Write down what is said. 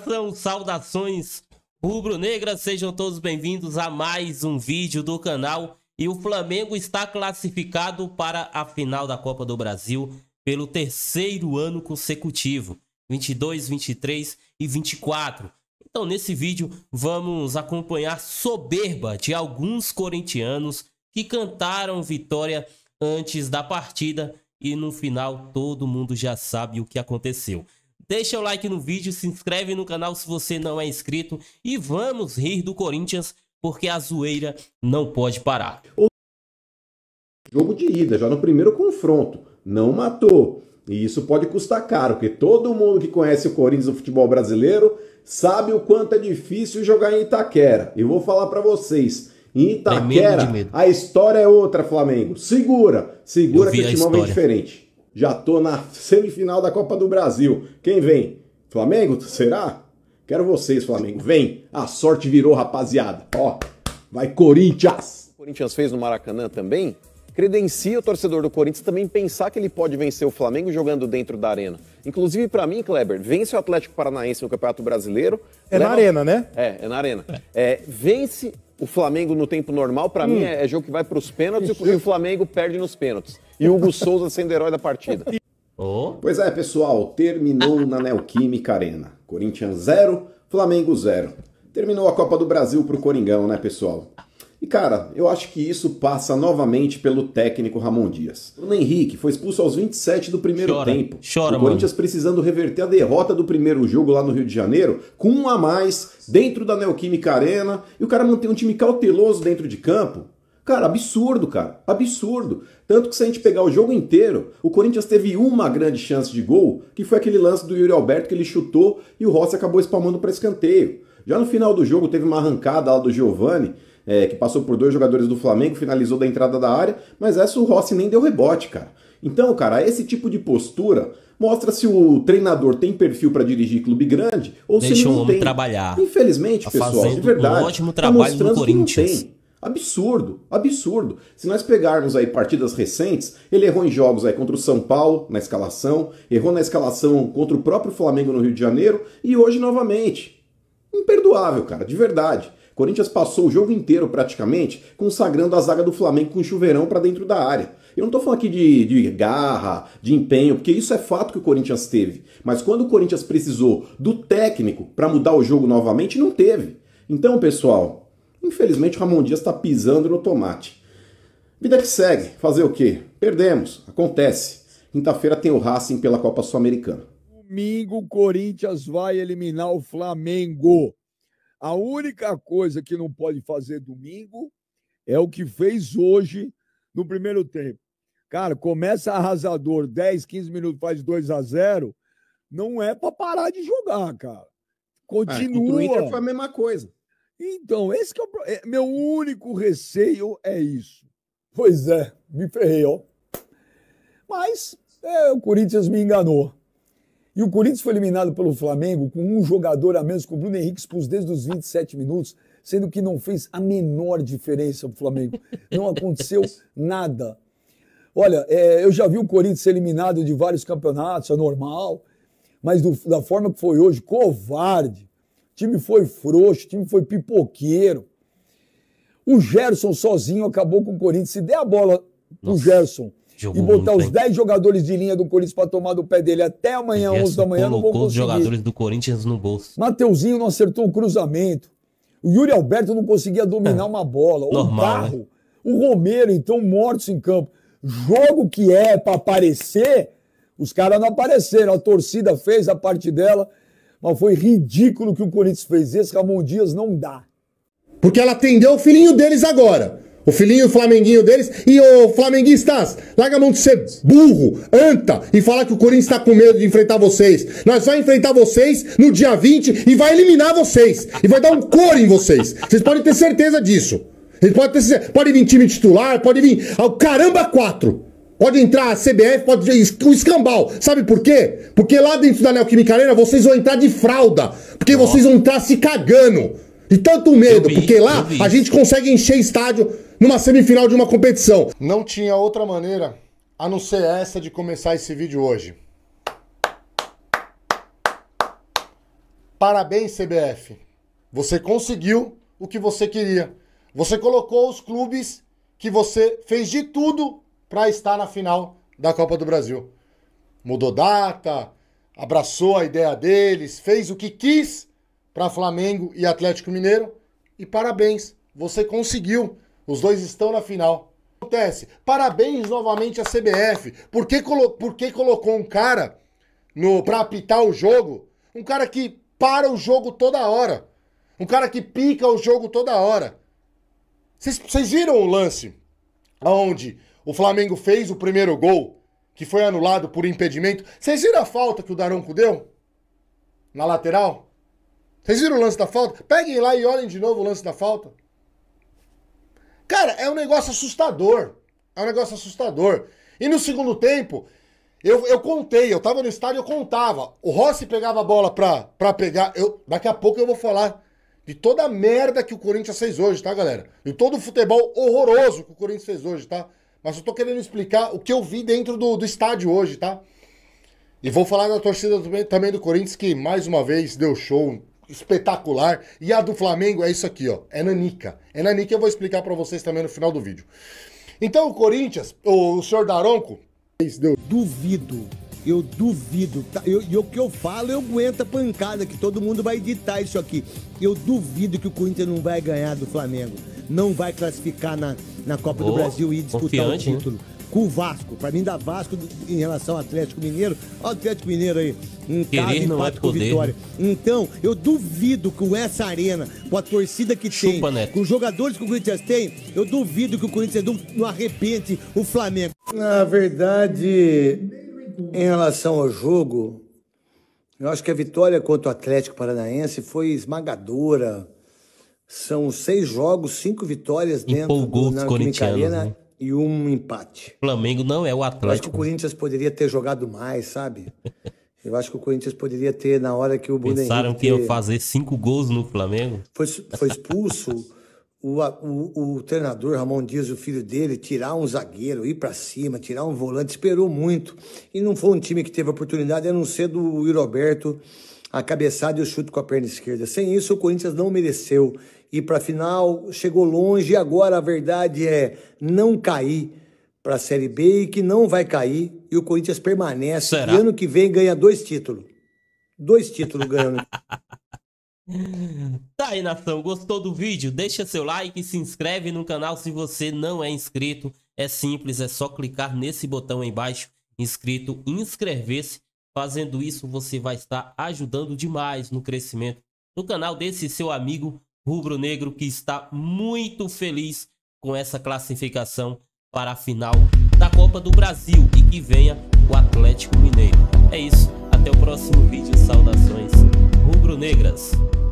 Saudação, saudações rubro-negras, sejam todos bem-vindos a mais um vídeo do canal. E o Flamengo está classificado para a final da Copa do Brasil pelo terceiro ano consecutivo, 22, 23 e 24. Então, nesse vídeo, vamos acompanhar soberba de alguns corintianos que cantaram vitória antes da partida e no final todo mundo já sabe o que aconteceu. Deixa o like no vídeo, se inscreve no canal se você não é inscrito e vamos rir do Corinthians porque a zoeira não pode parar. Jogo de ida, já no primeiro confronto, não matou. E isso pode custar caro, porque todo mundo que conhece o Corinthians do futebol brasileiro sabe o quanto é difícil jogar em Itaquera. E vou falar para vocês, em Itaquera, medo medo. a história é outra, Flamengo. Segura, segura que o time é diferente. Já tô na semifinal da Copa do Brasil. Quem vem? Flamengo? Será? Quero vocês, Flamengo. Vem. A sorte virou, rapaziada. Ó, vai Corinthians. O Corinthians fez no Maracanã também. Credencia o torcedor do Corinthians também pensar que ele pode vencer o Flamengo jogando dentro da arena. Inclusive, para mim, Kleber, vence o Atlético Paranaense no Campeonato Brasileiro. É leva... na arena, né? É, é na arena. É, vence o Flamengo no tempo normal, para hum. mim, é, é, jogo que vai para os pênaltis e o Flamengo perde nos pênaltis. E o Hugo Souza sendo herói da partida. Oh. Pois é, pessoal, terminou na Neoquímica Arena. Corinthians 0, Flamengo 0. Terminou a Copa do Brasil pro Coringão, né, pessoal? E cara, eu acho que isso passa novamente pelo técnico Ramon Dias. Bruno Henrique foi expulso aos 27 do primeiro Chora. tempo. Chora, o Corinthians mano. precisando reverter a derrota do primeiro jogo lá no Rio de Janeiro com um a mais dentro da Neoquímica Arena e o cara mantém um time cauteloso dentro de campo. Cara, absurdo, cara. Absurdo. Tanto que se a gente pegar o jogo inteiro, o Corinthians teve uma grande chance de gol, que foi aquele lance do Yuri Alberto que ele chutou e o Rossi acabou espalmando para escanteio. Já no final do jogo teve uma arrancada lá do Giovani é, que passou por dois jogadores do Flamengo, finalizou da entrada da área, mas essa o Rossi nem deu rebote, cara. Então, cara, esse tipo de postura mostra se o treinador tem perfil para dirigir clube grande ou Deixa se ele não tem. trabalhar. Infelizmente, tá pessoal, de verdade. Um ótimo tá trabalho tá no Corinthians. Absurdo, absurdo. Se nós pegarmos aí partidas recentes, ele errou em jogos aí contra o São Paulo na escalação, errou na escalação contra o próprio Flamengo no Rio de Janeiro e hoje novamente. Imperdoável, cara, de verdade. Corinthians passou o jogo inteiro praticamente consagrando a zaga do Flamengo com um chuveirão para dentro da área. Eu não estou falando aqui de, de garra, de empenho, porque isso é fato que o Corinthians teve. Mas quando o Corinthians precisou do técnico para mudar o jogo novamente, não teve. Então, pessoal, infelizmente o Ramon Dias está pisando no tomate. Vida que segue, fazer o quê? Perdemos, acontece. Quinta-feira tem o Racing pela Copa Sul-Americana. Domingo, o Corinthians vai eliminar o Flamengo. A única coisa que não pode fazer domingo é o que fez hoje no primeiro tempo. Cara, começa arrasador, 10, 15 minutos faz 2 a 0 não é para parar de jogar, cara. É, Continua. Ah, foi a mesma coisa. Então, esse que é o é, meu único receio é isso. Pois é, me ferrei, ó. Mas é, o Corinthians me enganou. E o Corinthians foi eliminado pelo Flamengo com um jogador a menos, com o Bruno Henrique expulso desde os 27 minutos, sendo que não fez a menor diferença para o Flamengo. Não aconteceu nada. Olha, é, eu já vi o Corinthians ser eliminado de vários campeonatos, é normal, mas do, da forma que foi hoje, covarde. O time foi frouxo, o time foi pipoqueiro. O Gerson sozinho acabou com o Corinthians. Se der a bola para o Gerson Jogou e botar os 10 jogadores de linha do Corinthians para tomar do pé dele até amanhã, 11 da manhã, não vou conseguir. os jogadores do Corinthians no bolso. Mateuzinho não acertou um cruzamento. O Yuri Alberto não conseguia dominar é. uma bola. Normal, o né? Barro, né? o Romero, então, mortos em campo. Jogo que é para aparecer, os caras não apareceram. A torcida fez a parte dela, mas foi ridículo que o Corinthians fez. Esse Ramon Dias não dá. Porque ela atendeu o filhinho deles agora. O filhinho flamenguinho deles. E o flamenguistas, larga a mão de ser burro, anta, e falar que o Corinthians está com medo de enfrentar vocês. Nós vamos enfrentar vocês no dia 20 e vai eliminar vocês. E vai dar um cor em vocês. Vocês podem ter certeza disso. Vocês podem ter Pode vir time titular, pode vir. Ao caramba, quatro. Pode entrar a CBF, pode o escambau. Sabe por quê? Porque lá dentro da Neoquimicareira vocês vão entrar de fralda. Porque vocês vão entrar se cagando. De tanto medo, vi, porque lá a gente consegue encher estádio numa semifinal de uma competição. Não tinha outra maneira a não ser essa de começar esse vídeo hoje. Parabéns, CBF. Você conseguiu o que você queria. Você colocou os clubes que você fez de tudo para estar na final da Copa do Brasil. Mudou data, abraçou a ideia deles, fez o que quis para Flamengo e Atlético Mineiro. E parabéns, você conseguiu. Os dois estão na final. Acontece. Parabéns novamente à CBF. Por que, colo por que colocou um cara no para apitar o jogo? Um cara que para o jogo toda hora. Um cara que pica o jogo toda hora. Vocês viram o lance onde o Flamengo fez o primeiro gol, que foi anulado por impedimento? Vocês viram a falta que o Daronco deu? Na lateral? Vocês viram o lance da falta? Peguem lá e olhem de novo o lance da falta. Cara, é um negócio assustador. É um negócio assustador. E no segundo tempo, eu, eu contei, eu tava no estádio, eu contava. O Rossi pegava a bola pra, pra pegar. Eu, daqui a pouco eu vou falar de toda a merda que o Corinthians fez hoje, tá, galera? De todo o futebol horroroso que o Corinthians fez hoje, tá? Mas eu tô querendo explicar o que eu vi dentro do, do estádio hoje, tá? E vou falar da torcida também, também do Corinthians, que mais uma vez deu show espetacular. E a do Flamengo é isso aqui, ó. É Nanica. É Nanica, eu vou explicar para vocês também no final do vídeo. Então o Corinthians, o, o senhor Daronco, deu. Duvido. Eu duvido. Tá, e o que eu falo, eu aguento a pancada, que todo mundo vai editar isso aqui. Eu duvido que o Corinthians não vai ganhar do Flamengo. Não vai classificar na, na Copa do Brasil e disputar o título. Hein? com o Vasco. Para mim, dá Vasco em relação ao Atlético Mineiro. Olha o Atlético Mineiro aí. Um caso, empate é com poder. Né? vitória. Então, eu duvido que essa arena, com a torcida que Chupa, tem, Neto. com os jogadores que o Corinthians tem, eu duvido que o Corinthians não, não o Flamengo. Na verdade, em relação ao jogo, eu acho que a vitória contra o Atlético Paranaense foi esmagadora. São seis jogos, cinco vitórias dentro Empolgou do, na, Arena. Né? e um empate. O Flamengo não é o Atlético. Eu acho que o Corinthians poderia ter jogado mais, sabe? Eu acho que o Corinthians poderia ter, na hora que o Bruno Pensaram Henrique... que iam fazer cinco gols no Flamengo? Foi, foi expulso. o, o, o treinador Ramon Dias, o filho dele, tirar um zagueiro, ir para cima, tirar um volante, esperou muito. E não foi um time que teve oportunidade, a não ser do Roberto a cabeçada e o chute com a perna esquerda. Sem isso, o Corinthians não mereceu ir para a final, chegou longe e agora a verdade é não cair para a Série B e que não vai cair e o Corinthians permanece. Será? E ano que vem ganha dois títulos. Dois títulos ganhando. tá aí, nação. Gostou do vídeo? Deixa seu like, e se inscreve no canal se você não é inscrito. É simples, é só clicar nesse botão aí embaixo, inscrito, inscrever-se Fazendo isso, você vai estar ajudando demais no crescimento do canal desse seu amigo rubro-negro que está muito feliz com essa classificação para a final da Copa do Brasil e que venha o Atlético Mineiro. É isso, até o próximo vídeo. Saudações rubro-negras.